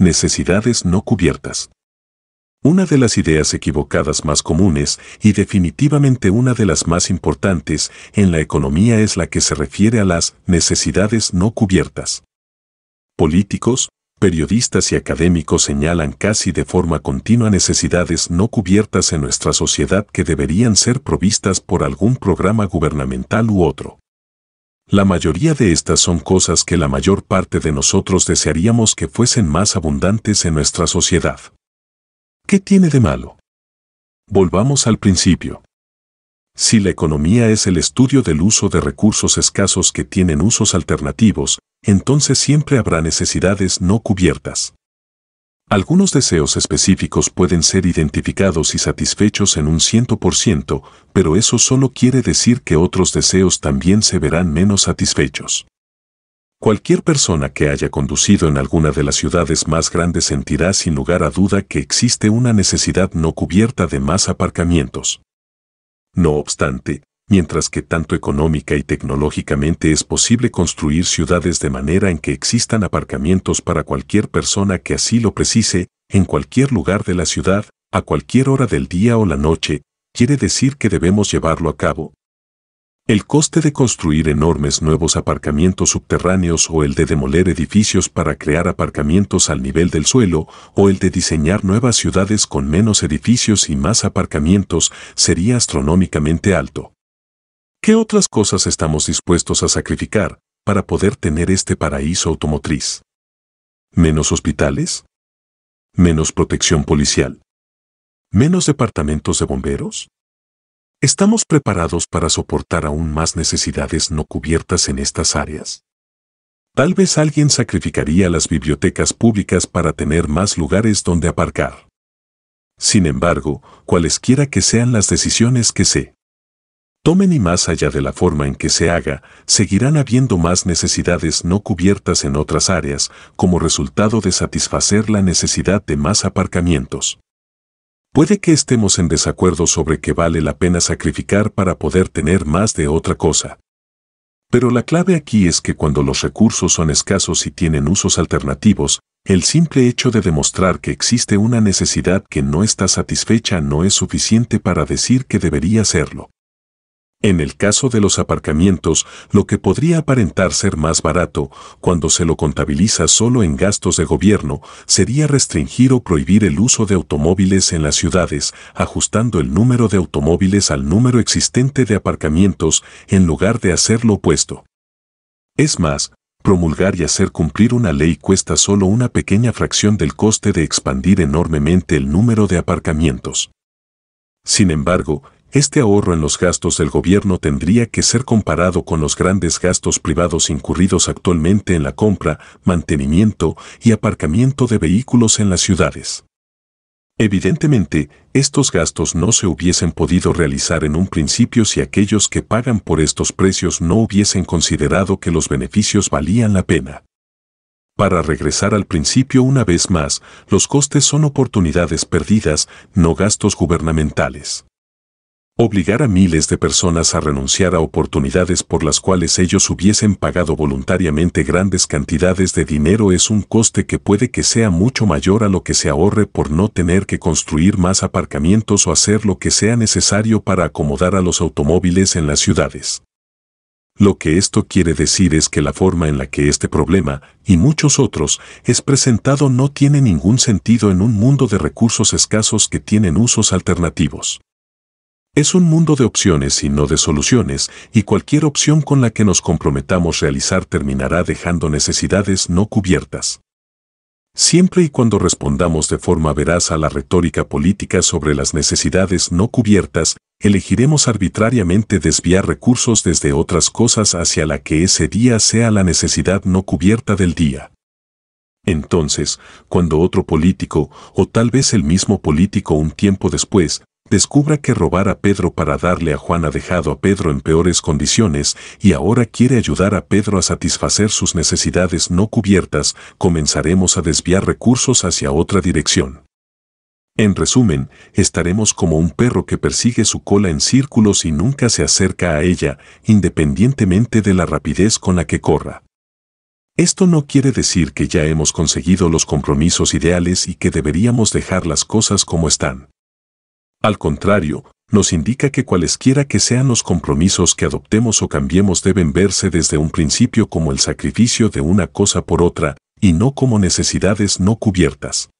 necesidades no cubiertas. Una de las ideas equivocadas más comunes y definitivamente una de las más importantes en la economía es la que se refiere a las necesidades no cubiertas. Políticos, periodistas y académicos señalan casi de forma continua necesidades no cubiertas en nuestra sociedad que deberían ser provistas por algún programa gubernamental u otro. La mayoría de estas son cosas que la mayor parte de nosotros desearíamos que fuesen más abundantes en nuestra sociedad. ¿Qué tiene de malo? Volvamos al principio. Si la economía es el estudio del uso de recursos escasos que tienen usos alternativos, entonces siempre habrá necesidades no cubiertas. Algunos deseos específicos pueden ser identificados y satisfechos en un 100%, pero eso solo quiere decir que otros deseos también se verán menos satisfechos. Cualquier persona que haya conducido en alguna de las ciudades más grandes sentirá sin lugar a duda que existe una necesidad no cubierta de más aparcamientos. No obstante, mientras que tanto económica y tecnológicamente es posible construir ciudades de manera en que existan aparcamientos para cualquier persona que así lo precise, en cualquier lugar de la ciudad, a cualquier hora del día o la noche, quiere decir que debemos llevarlo a cabo. El coste de construir enormes nuevos aparcamientos subterráneos o el de demoler edificios para crear aparcamientos al nivel del suelo o el de diseñar nuevas ciudades con menos edificios y más aparcamientos sería astronómicamente alto. ¿Qué otras cosas estamos dispuestos a sacrificar para poder tener este paraíso automotriz? ¿Menos hospitales? ¿Menos protección policial? ¿Menos departamentos de bomberos? ¿Estamos preparados para soportar aún más necesidades no cubiertas en estas áreas? Tal vez alguien sacrificaría las bibliotecas públicas para tener más lugares donde aparcar. Sin embargo, cualesquiera que sean las decisiones que se Tomen y más allá de la forma en que se haga, seguirán habiendo más necesidades no cubiertas en otras áreas como resultado de satisfacer la necesidad de más aparcamientos. Puede que estemos en desacuerdo sobre qué vale la pena sacrificar para poder tener más de otra cosa. Pero la clave aquí es que cuando los recursos son escasos y tienen usos alternativos, el simple hecho de demostrar que existe una necesidad que no está satisfecha no es suficiente para decir que debería serlo. En el caso de los aparcamientos, lo que podría aparentar ser más barato, cuando se lo contabiliza solo en gastos de gobierno, sería restringir o prohibir el uso de automóviles en las ciudades, ajustando el número de automóviles al número existente de aparcamientos, en lugar de hacer lo opuesto. Es más, promulgar y hacer cumplir una ley cuesta solo una pequeña fracción del coste de expandir enormemente el número de aparcamientos. Sin embargo, este ahorro en los gastos del gobierno tendría que ser comparado con los grandes gastos privados incurridos actualmente en la compra, mantenimiento y aparcamiento de vehículos en las ciudades. Evidentemente, estos gastos no se hubiesen podido realizar en un principio si aquellos que pagan por estos precios no hubiesen considerado que los beneficios valían la pena. Para regresar al principio una vez más, los costes son oportunidades perdidas, no gastos gubernamentales. Obligar a miles de personas a renunciar a oportunidades por las cuales ellos hubiesen pagado voluntariamente grandes cantidades de dinero es un coste que puede que sea mucho mayor a lo que se ahorre por no tener que construir más aparcamientos o hacer lo que sea necesario para acomodar a los automóviles en las ciudades. Lo que esto quiere decir es que la forma en la que este problema, y muchos otros, es presentado no tiene ningún sentido en un mundo de recursos escasos que tienen usos alternativos. Es un mundo de opciones y no de soluciones, y cualquier opción con la que nos comprometamos realizar terminará dejando necesidades no cubiertas. Siempre y cuando respondamos de forma veraz a la retórica política sobre las necesidades no cubiertas, elegiremos arbitrariamente desviar recursos desde otras cosas hacia la que ese día sea la necesidad no cubierta del día. Entonces, cuando otro político, o tal vez el mismo político un tiempo después, descubra que robar a Pedro para darle a Juan ha dejado a Pedro en peores condiciones y ahora quiere ayudar a Pedro a satisfacer sus necesidades no cubiertas, comenzaremos a desviar recursos hacia otra dirección. En resumen, estaremos como un perro que persigue su cola en círculos y nunca se acerca a ella, independientemente de la rapidez con la que corra. Esto no quiere decir que ya hemos conseguido los compromisos ideales y que deberíamos dejar las cosas como están. Al contrario, nos indica que cualesquiera que sean los compromisos que adoptemos o cambiemos deben verse desde un principio como el sacrificio de una cosa por otra, y no como necesidades no cubiertas.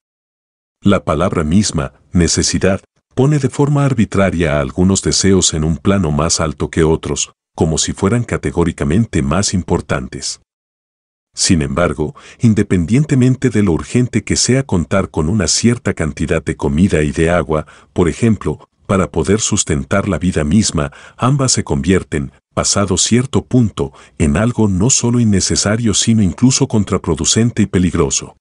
La palabra misma, necesidad, pone de forma arbitraria a algunos deseos en un plano más alto que otros, como si fueran categóricamente más importantes. Sin embargo, independientemente de lo urgente que sea contar con una cierta cantidad de comida y de agua, por ejemplo, para poder sustentar la vida misma, ambas se convierten, pasado cierto punto, en algo no solo innecesario sino incluso contraproducente y peligroso.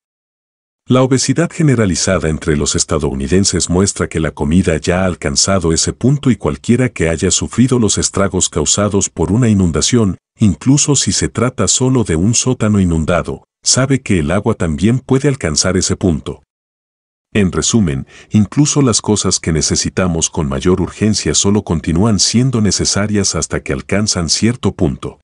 La obesidad generalizada entre los estadounidenses muestra que la comida ya ha alcanzado ese punto y cualquiera que haya sufrido los estragos causados por una inundación, incluso si se trata solo de un sótano inundado, sabe que el agua también puede alcanzar ese punto. En resumen, incluso las cosas que necesitamos con mayor urgencia solo continúan siendo necesarias hasta que alcanzan cierto punto.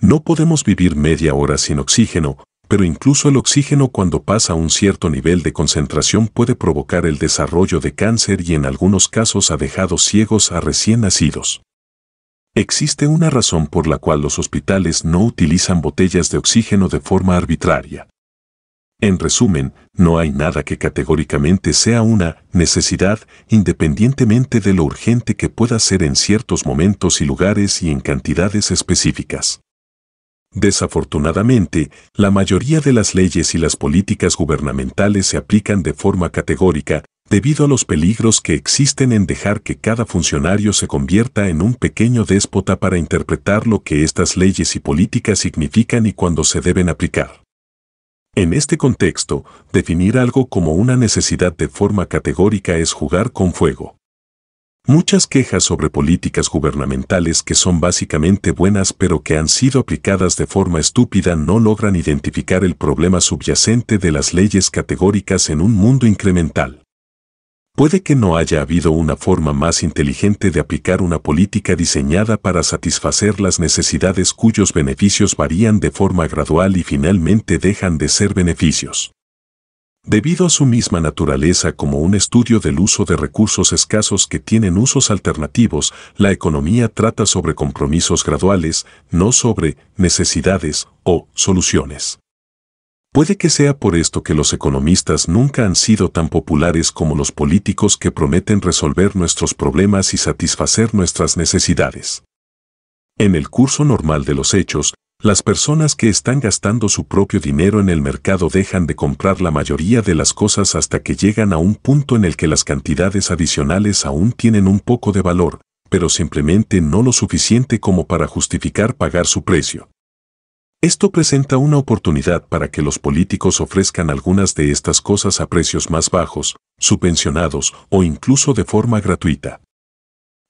No podemos vivir media hora sin oxígeno, pero incluso el oxígeno cuando pasa a un cierto nivel de concentración puede provocar el desarrollo de cáncer y en algunos casos ha dejado ciegos a recién nacidos. Existe una razón por la cual los hospitales no utilizan botellas de oxígeno de forma arbitraria. En resumen, no hay nada que categóricamente sea una necesidad independientemente de lo urgente que pueda ser en ciertos momentos y lugares y en cantidades específicas. Desafortunadamente, la mayoría de las leyes y las políticas gubernamentales se aplican de forma categórica, debido a los peligros que existen en dejar que cada funcionario se convierta en un pequeño déspota para interpretar lo que estas leyes y políticas significan y cuándo se deben aplicar. En este contexto, definir algo como una necesidad de forma categórica es jugar con fuego. Muchas quejas sobre políticas gubernamentales que son básicamente buenas pero que han sido aplicadas de forma estúpida no logran identificar el problema subyacente de las leyes categóricas en un mundo incremental. Puede que no haya habido una forma más inteligente de aplicar una política diseñada para satisfacer las necesidades cuyos beneficios varían de forma gradual y finalmente dejan de ser beneficios. Debido a su misma naturaleza como un estudio del uso de recursos escasos que tienen usos alternativos, la economía trata sobre compromisos graduales, no sobre necesidades o soluciones. Puede que sea por esto que los economistas nunca han sido tan populares como los políticos que prometen resolver nuestros problemas y satisfacer nuestras necesidades. En el curso normal de los hechos, las personas que están gastando su propio dinero en el mercado dejan de comprar la mayoría de las cosas hasta que llegan a un punto en el que las cantidades adicionales aún tienen un poco de valor, pero simplemente no lo suficiente como para justificar pagar su precio. Esto presenta una oportunidad para que los políticos ofrezcan algunas de estas cosas a precios más bajos, subvencionados o incluso de forma gratuita.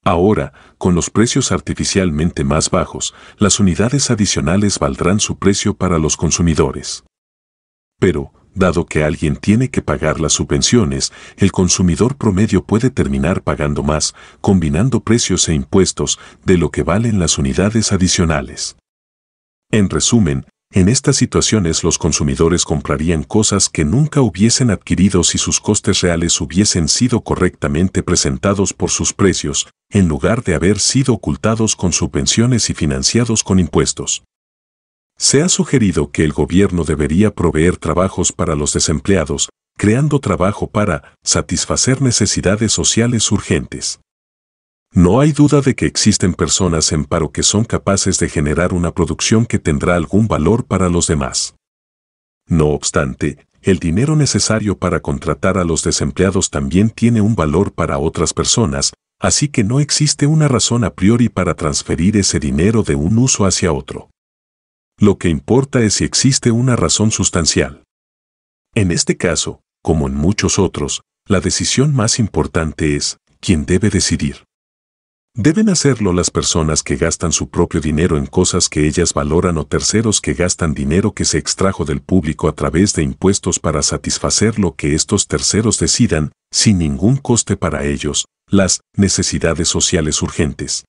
Ahora, con los precios artificialmente más bajos, las unidades adicionales valdrán su precio para los consumidores. Pero, dado que alguien tiene que pagar las subvenciones, el consumidor promedio puede terminar pagando más, combinando precios e impuestos, de lo que valen las unidades adicionales. En resumen, en estas situaciones los consumidores comprarían cosas que nunca hubiesen adquirido si sus costes reales hubiesen sido correctamente presentados por sus precios, en lugar de haber sido ocultados con subvenciones y financiados con impuestos. Se ha sugerido que el gobierno debería proveer trabajos para los desempleados, creando trabajo para satisfacer necesidades sociales urgentes. No hay duda de que existen personas en paro que son capaces de generar una producción que tendrá algún valor para los demás. No obstante, el dinero necesario para contratar a los desempleados también tiene un valor para otras personas, así que no existe una razón a priori para transferir ese dinero de un uso hacia otro. Lo que importa es si existe una razón sustancial. En este caso, como en muchos otros, la decisión más importante es quién debe decidir. Deben hacerlo las personas que gastan su propio dinero en cosas que ellas valoran o terceros que gastan dinero que se extrajo del público a través de impuestos para satisfacer lo que estos terceros decidan, sin ningún coste para ellos, las necesidades sociales urgentes.